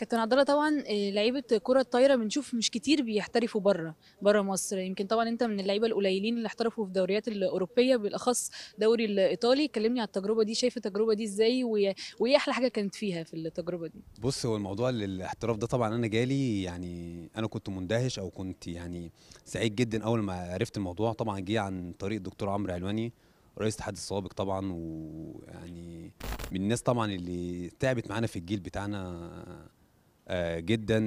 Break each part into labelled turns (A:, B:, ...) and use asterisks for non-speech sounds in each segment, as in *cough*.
A: كابتن عبد الله طبعا آه، لعيبه كره الطايره بنشوف مش كتير بيحترفوا بره بره مصر يمكن طبعا انت من اللعيبه القليلين اللي احترفوا في الدوريات الاوروبيه بالاخص دوري الايطالي كلمني على التجربه دي شايف التجربه دي ازاي وايه احلى حاجه كانت فيها في التجربه دي
B: بص هو الموضوع الاحتراف ده طبعا انا جالي يعني انا كنت مندهش او كنت يعني سعيد جدا اول ما عرفت الموضوع طبعا جه عن طريق الدكتور عمرو علواني رئيس اتحاد السوابق طبعا ويعني من الناس طبعا اللي تعبت معانا في الجيل بتاعنا جدا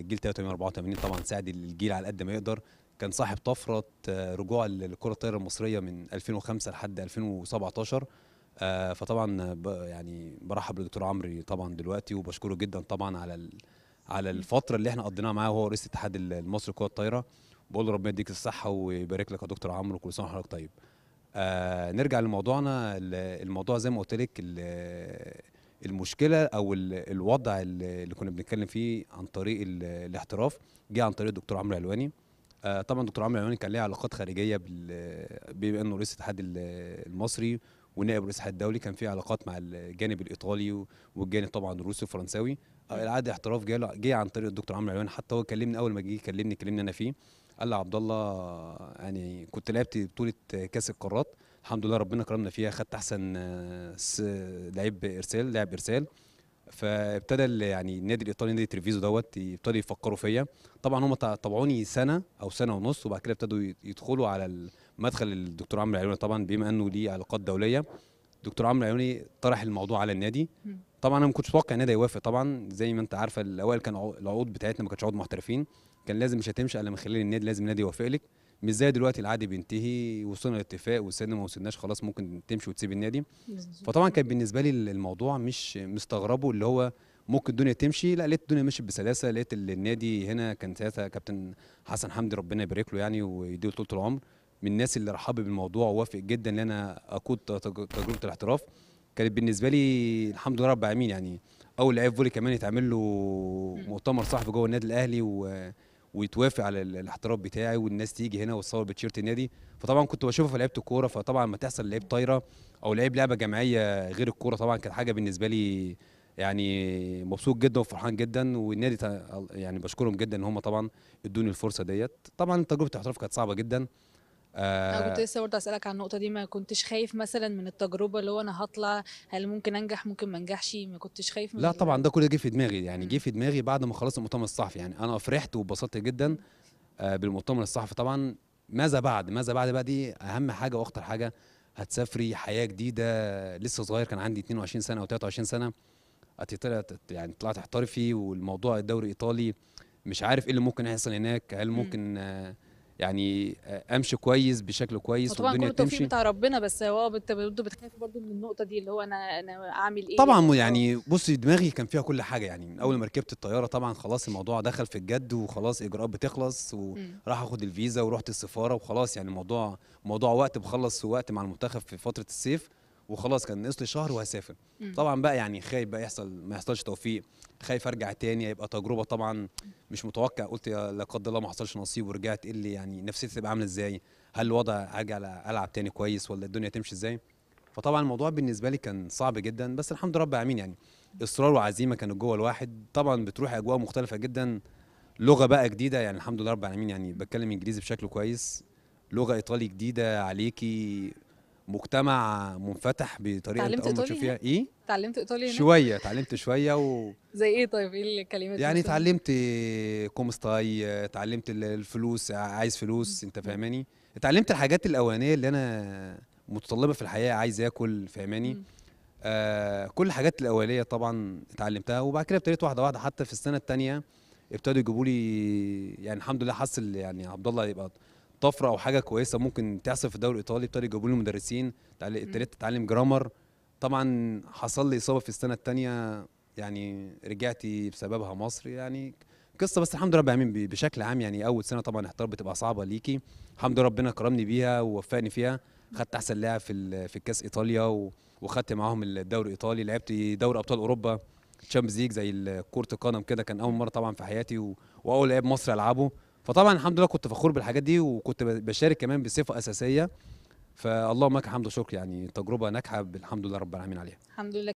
B: جيل 83 84 طبعا ساعد الجيل على قد ما يقدر كان صاحب طفره آه، رجوع الكره الطايره المصريه من 2005 لحد 2017 آه، فطبعا يعني برحب بالدكتور عمرو طبعا دلوقتي وبشكره جدا طبعا على على الفتره اللي احنا قضيناها معاه وهو رئيس الاتحاد المصري للكره الطايره بقول له ربنا يديك الصحه ويبارك لك يا دكتور عمرو كل سنه وحضرتك طيب آه نرجع لموضوعنا الموضوع زي ما قلت لك المشكله او الوضع اللي كنا بنتكلم فيه عن طريق الاحتراف جه عن طريق الدكتور عمرو علواني آه، طبعا دكتور عمرو علواني كان ليه علاقات خارجيه بما انه رئيس الاتحاد المصري ونائب رئيس الاتحاد الدولي كان في علاقات مع الجانب الايطالي والجانب طبعا الروسي والفرنساوي آه، العادة احتراف جه جه عن طريق الدكتور عمرو علواني حتى هو كلمني اول ما جه كلمني كلمني انا فيه قال لي عبد الله يعني كنت لعبت بطوله كاس القارات الحمد لله ربنا كرمنا فيها خدت احسن آه، لعيب ارسال لاعب ارسال فابتدى يعني النادي الايطالي نادي تريفيزو دوت ابتدوا يفكروا فيا طبعا هم طبعوني سنه او سنه ونص وبعد كده ابتدوا يدخلوا على مدخل الدكتور عمرو العيوني طبعا بما انه ليه علاقات دوليه الدكتور عمرو العيوني طرح الموضوع على النادي طبعا انا ما كنتش متوقع النادي يوافق طبعا زي ما انت عارفه الاوائل كان العقود بتاعتنا ما كانتش عقود محترفين كان لازم مش هتمشي الا من خلال النادي لازم النادي يوافق لك مش زي دلوقتي العقد بينتهي وصلنا لاتفاق وصلنا ما وصلناش خلاص ممكن تمشي وتسيب النادي فطبعا كان بالنسبه لي الموضوع مش مستغربه اللي هو ممكن الدنيا تمشي لا لقيت الدنيا مشيت بسلاسه لقيت النادي هنا كان ساعتها كابتن حسن حمدي ربنا يبارك له يعني ويديله طول العمر من الناس اللي رحب بالموضوع ووافق جدا ان انا اقود تجربه الاحتراف كانت بالنسبه لي الحمد لله رب العالمين يعني اول لعيب فولي كمان يتعمل له مؤتمر صحفي جوه النادي الاهلي و ويتوافق على الاحتراف بتاعي والناس تيجي هنا وتصور بتشيرت النادي فطبعا كنت بشوفه في لعيبه الكوره فطبعا ما تحصل لعيب طايره او لعيب لعبه جماعيه غير الكوره طبعا كانت حاجه بالنسبه لي يعني مبسوط جدا وفرحان جدا والنادي يعني بشكرهم جدا ان هم طبعا ادوني الفرصه ديت طبعا تجربه الاحتراف كانت صعبه جدا آه، انا كنت لسه
A: برضه اسالك عن النقطه دي ما كنتش خايف مثلا من التجربه اللي هو انا هطلع هل ممكن انجح ممكن ما انجحش ما كنتش خايف من لا
B: طبعا ده كله جه في دماغي يعني جه إمم. في دماغي بعد ما خلصت المؤتمر الصحفي يعني انا فرحت واتبسطت جدا آه، بالمؤتمر الصحفي طبعا ماذا بعد ماذا بعد بقى دي اهم حاجه واخطر حاجه هتسافري حياه جديده لسه صغير كان عندي 22 سنه او 23 سنه طلعت يعني طلعت احترفي والموضوع الدوري الايطالي مش عارف ايه اللي ممكن يحصل هناك هل إمم. ممكن آه يعني آه، امشي كويس بشكل كويس طبعا والدنيا كل تمشي بتاع
A: ربنا بس هو برضه بتخاف برضه من النقطه دي اللي هو انا انا اعمل ايه طبعا
B: يعني بصي دماغي كان فيها كل حاجه يعني من اول ما ركبت الطياره طبعا خلاص الموضوع دخل في الجد وخلاص اجراءات بتخلص وراح اخد الفيزا ورحت السفاره وخلاص يعني الموضوع موضوع وقت بخلص وقت مع المنتخب في فتره الصيف وخلاص كان ناقص لي شهر وهسافر طبعا بقى يعني خايف بقى يحصل ما يحصلش توفيق خايف ارجع تاني هيبقى تجربه طبعا مش متوقع قلت لا قدر الله ما حصلش نصيب ورجعت ايه اللي يعني نفسيتي تبقى عامله ازاي هل الوضع ارجع العب تاني كويس ولا الدنيا تمشي ازاي فطبعا الموضوع بالنسبه لي كان صعب جدا بس الحمد لله رب العالمين يعني اصرار وعزيمه كانت جوه الواحد طبعا بتروح اجواء مختلفه جدا لغه بقى جديده يعني الحمد لله رب العالمين يعني بتكلم انجليزي بشكل كويس لغه ايطالي جديده عليكي مجتمع منفتح بطريقه تعلمت ايطالي فيها تشوفيها ايه
A: تعلمت ايطالي شويه
B: تعلمت شويه و *laughs*
A: زي ايه طيب ايه الكلمات يعني اتعلمت
B: كومستاي اتعلمت الفلوس عايز فلوس انت فاهماني اتعلمت الحاجات الاولانيه اللي انا متطلبه في الحياه عايز اكل فاهماني آه كل الحاجات الاوليه طبعا اتعلمتها وبعد كده ابتديت واحده واحده حتى في السنه الثانيه ابتدوا يجيبوا لي يعني الحمد لله حصل يعني عبد الله يبقى طفره او حاجه كويسه ممكن تحصل في الدوري الايطالي ابتدوا يجيبوا لي مدرسين ابتديت اتعلم جرامر طبعا حصل لي اصابه في السنه الثانيه يعني رجعت بسببها مصر يعني قصه بس الحمد لله بعمل بشكل عام يعني اول سنه طبعا احتراف بتبقى صعبه ليكي الحمد لله ربنا كرمني بيها ووفقني فيها خدت احسن لاعب في في الكاس ايطاليا وخدت معاهم الدوري الايطالي لعبت دوري ابطال اوروبا تشامبيونز ليج زي كره القدم كده كان اول مره طبعا في حياتي واول لاعب مصري العبه فطبعا الحمد لله كنت فخور بالحاجات دي وكنت بشارك كمان بصفه اساسيه فاللهم لك الحمد وشكر يعني تجربه ناجحه الحمد لله رب العالمين عليها
A: الحمد لله